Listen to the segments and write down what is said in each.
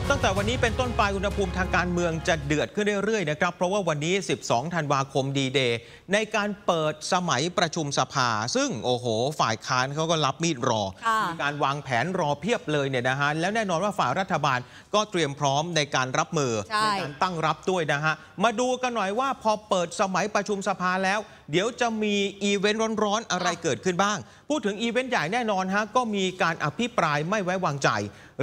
ับตั้งแต่วันนี้เป็นต้นไปอุณหภูมิ ทางการเมืองจะเดือดขึ้นเรื่อยๆนะครับ เพราะว่าวันนี้ 12 ธันวาคมดีเดย์ในการเปิดสมัยประชุมสภา ซึ่งโอ้โห ฝ่ายค้านเขาก็รับมีดรอ มีการวางแผนรอเพียบเลยเนี่ยนะฮะ แล้วแน่นอนว่าฝ่ายรัฐบาลก็เตรียมพร้อมในการรับมือ ในการตั้งรับด้วยนะฮะ มาดูกันหน่อยว่าพอเปิดสมัยประชุมสภาแล้ว เดี๋ยวจะมีอีเวนต์ร้อนๆอะไรเกิดขึ้นบ้างพูดถึงอีเวนต์ใหญ่แน่นอนฮะก็มีการอภิปรายไม่ไว้วางใจ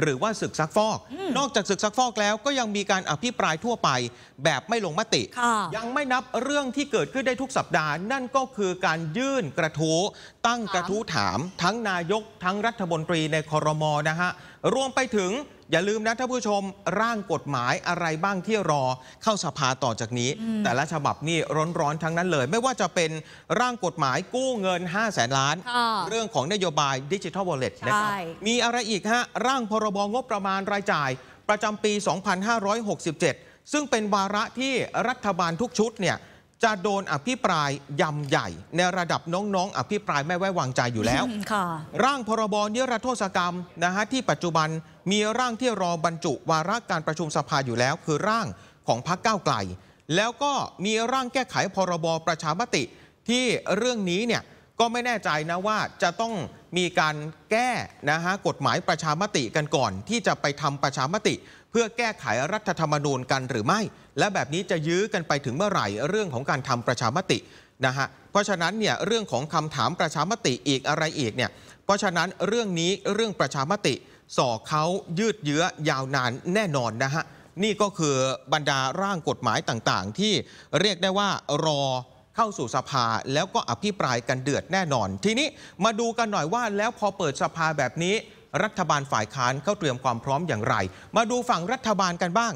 หรือว่าศึกซักฟอก นอกจากศึกซักฟอกแล้วก็ยังมีการอภิปรายทั่วไปแบบไม่ลงมติ ยังไม่นับเรื่องที่เกิดขึ้นได้ทุกสัปดาห์ นั่นก็คือการยื่นกระทู้ตั้งกระทู้ถาม ทั้งนายกทั้งรัฐมนตรีในคอรมอนะฮะ รวมไปถึงอย่าลืมนะท่านผู้ชมร่างกฎหมายอะไรบ้างที่รอเข้าสภาต่อจากนี้ แต่ละฉบับนี่ร้อนๆทั้งนั้นเลย ไม่ว่าจะเป็นร่างกฎหมายกู้เงิน 5 0 0แสนล้าน เรื่องของนโยบายดิจิทัลวอลเล็ตนะครับมีอะไรอีกฮะ ร่างพรบงบประมาณรายจ่ายประจำปี 2567 ซึ่งเป็นวาระที่รัฐบาลทุกชุดเนี่ยจะโดนอภิปรายยำใหญ่ ในระดับน้องๆ อภิปรายไม่ไว้วางใจอยู่แล้ว ร่างพรบนิรโทษกรรมนะฮะที่ปัจจุบันมีร่างที่รอบรรจุวาระการประชุมสภาอยู่แล้ว คือร่างของพรรคก้าวไกล แล้วก็มีร่างแก้ไขพรบประชามติ ที่เรื่องนี้เนี่ยก็ไม่แน่ใจนะว่าจะต้องมีการแก้นะฮะกฎหมายประชามติกันก่อนที่จะไปทำประชามติ เพื่อแก้ไขรัฐธรรมนูญกันหรือไม่ และแบบนี้จะยื้อกันไปถึงเมื่อไหร่เรื่องของการทำประชามตินะฮะเพราะฉะนั้นเนี่ยเรื่องของคำถามประชามติอีกอะไรอีกเนี่ยเพราะฉะนั้นเรื่องนี้เรื่องประชามติส่อเขายืดเยื้อยาวนานแน่นอนนะฮะนี่ก็คือบรรดาร่างกฎหมายต่างๆ ที่เรียกได้ว่ารอเข้าสู่สภาแล้วก็อภิปรายกันเดือดแน่นอนทีนี้มาดูกันหน่อยว่าแล้วพอเปิดสภาแบบนี้รัฐบาลฝ่ายค้านเข้าเตรียมความพร้อมอย่างไร มาดูฝั่งรัฐบาลกันบ้าง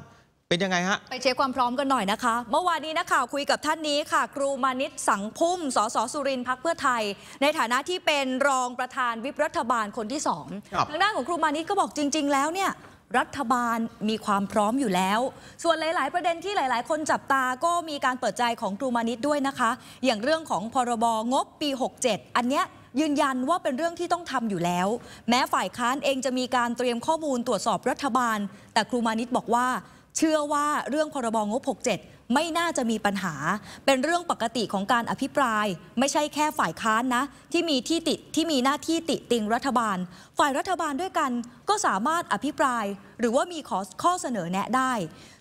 เป็นยังไงฮะไปเช็คความพร้อมกันหน่อยนะคะเมื่อวานนี้นะคะคุยกับท่านนี้ค่ะ ครูมานิตสังพุ่มสสสุรินทร์พักเพื่อไทย ในฐานะที่เป็นรองประธานวิปรัฐบาลคนที่สองทางด้านของครูมานิตก็บอกจริง ๆแล้วเนี่ยรัฐบาลมีความพร้อมอยู่แล้ว ส่วนหลาย ๆ ประเด็นที่หลาย ๆ คนจับตา ก็มีการเปิดใจของครู มานิดด้วยนะคะ อย่างเรื่องของพรบงบปี 67 อันเนี้ยยืนยันว่าเป็นเรื่องที่ต้องทำอยู่แล้ว แม้ฝ่ายค้านเองจะมีการเตรียมข้อมูลตรวจสอบรัฐบาล แต่ครูมานิดบอกว่า เชื่อว่าเรื่องพรบงบ 67ไม่น่าจะมีปัญหาเป็นเรื่องปกติของการอภิปราย ไม่ใช่แค่ฝ่ายค้านนะ ที่มีที่ติที่มีหน้าที่ติติงรัฐบาล ฝ่ายรัฐบาลด้วยกันก็สามารถอภิปราย หรือว่ามีขอข้อเสนอแนะได้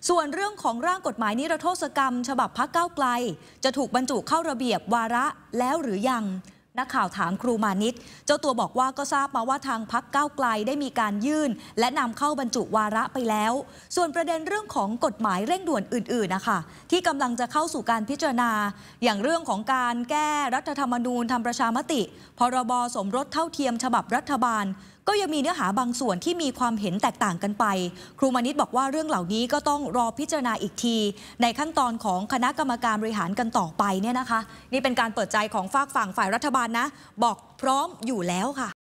ส่วนเรื่องของร่างกฎหมายนิรโทษกรรม ฉบับพักเก้าไกล จะถูกบรรจุเข้าระเบียบวาระแล้วหรือยังนักข่าวถามครูมานิตเจ้าตัวบอกว่าก็ทราบมาว่าทางพักก้าวไกลได้มีการยื่น และนำเข้าบรรจุวาระไปแล้ว ส่วนประเด็นเรื่องของกฎหมายเร่งด่วนอื่นๆนะคะที่กำลังจะเข้าสู่การพิจารณา อย่างเรื่องของการแก้รัฐธรรมนูญทำประชามติ พรบสมรสเท่าเทียมฉบับรัฐบาลก็ยังมีเนื้อหาบางส่วนที่มีความเห็นแตกต่างกันไป ครูมานิตบอกว่าเรื่องเหล่านี้ก็ต้องรอพิจารณาอีกที ในขั้นตอนของคณะกรรมการบริหารกันต่อไปเนี่ยนะคะ นี่เป็นการเปิดใจของฝากฝั่งฝ่ายรัฐบาลนะ บอกพร้อมอยู่แล้วค่ะ